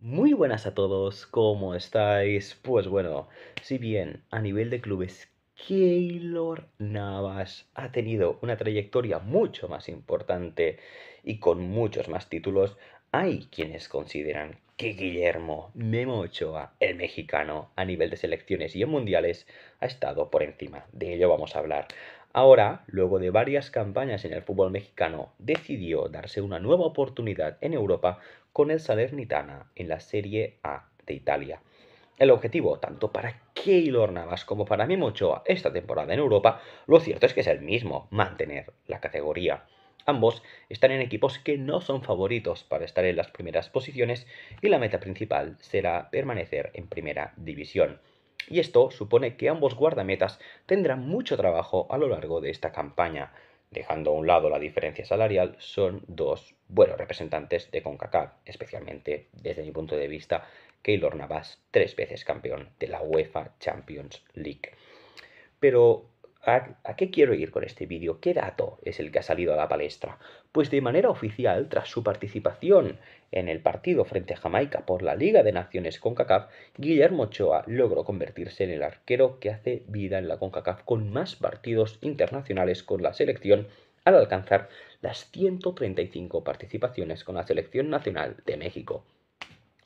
Muy buenas a todos, ¿cómo estáis? Pues bueno, si bien a nivel de clubes Keylor Navas ha tenido una trayectoria mucho más importante y con muchos más títulos, hay quienes consideran que Guillermo Memo Ochoa, el mexicano, a nivel de selecciones y en mundiales, ha estado por encima. De ello vamos a hablar. Ahora, luego de varias campañas en el fútbol mexicano, decidió darse una nueva oportunidad en Europa con el Salernitana en la Serie A de Italia. El objetivo, tanto para Keylor Navas como para Mimochoa esta temporada en Europa, lo cierto es que es el mismo, mantener la categoría. Ambos están en equipos que no son favoritos para estar en las primeras posiciones y la meta principal será permanecer en primera división y esto supone que ambos guardametas tendrán mucho trabajo a lo largo de esta campaña. Dejando a un lado la diferencia salarial, son dos buenos representantes de CONCACAF, especialmente desde mi punto de vista, Keylor Navas, tres veces campeón de la UEFA Champions League. Pero ¿A, qué quiero ir con este vídeo? ¿Qué dato es el que ha salido a la palestra? Pues de manera oficial, tras su participación en el partido frente a Jamaica por la Liga de Naciones CONCACAF, Guillermo Ochoa logró convertirse en el arquero que hace vida en la CONCACAF con más partidos internacionales con la selección al alcanzar las 135 participaciones con la selección nacional de México.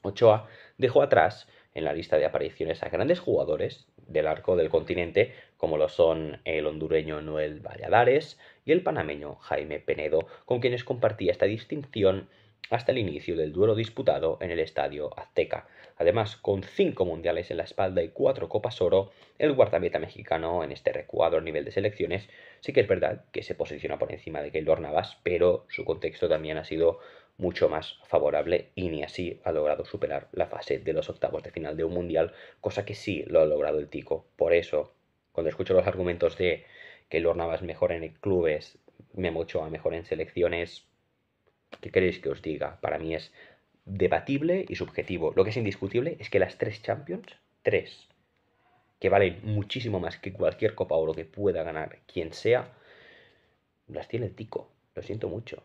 Ochoa dejó atrás en la lista de apariciones a grandes jugadores del arco del continente, como lo son el hondureño Noel Valladares y el panameño Jaime Penedo, con quienes compartía esta distinción hasta el inicio del duelo disputado en el Estadio Azteca. Además, con cinco mundiales en la espalda y cuatro copas oro, el guardameta mexicano en este recuadro a nivel de selecciones sí que es verdad que se posiciona por encima de Keylor Navas, pero su contexto también ha sido mucho más favorable y ni así ha logrado superar la fase de los octavos de final de un mundial, cosa que sí lo ha logrado el Tico. Por eso, cuando escucho los argumentos de que el Navas mejor en clubes, me mucho a mejor en selecciones, ¿qué queréis que os diga? Para mí es debatible y subjetivo. Lo que es indiscutible es que las tres Champions, tres, que valen muchísimo más que cualquier Copa Oro que pueda ganar quien sea, las tiene el Tico. Lo siento mucho.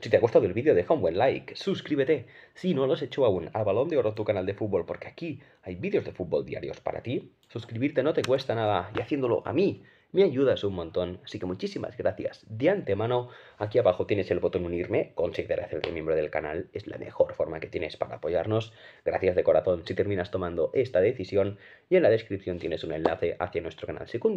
Si te ha gustado el vídeo deja un buen like, suscríbete si no lo has hecho aún a Balón de Oro tu canal de fútbol porque aquí hay vídeos de fútbol diarios para ti. Suscribirte no te cuesta nada y haciéndolo a mí me ayudas un montón. Así que muchísimas gracias de antemano. Aquí abajo tienes el botón unirme, considera hacerte miembro del canal, es la mejor forma que tienes para apoyarnos. Gracias de corazón si terminas tomando esta decisión y en la descripción tienes un enlace hacia nuestro canal secundario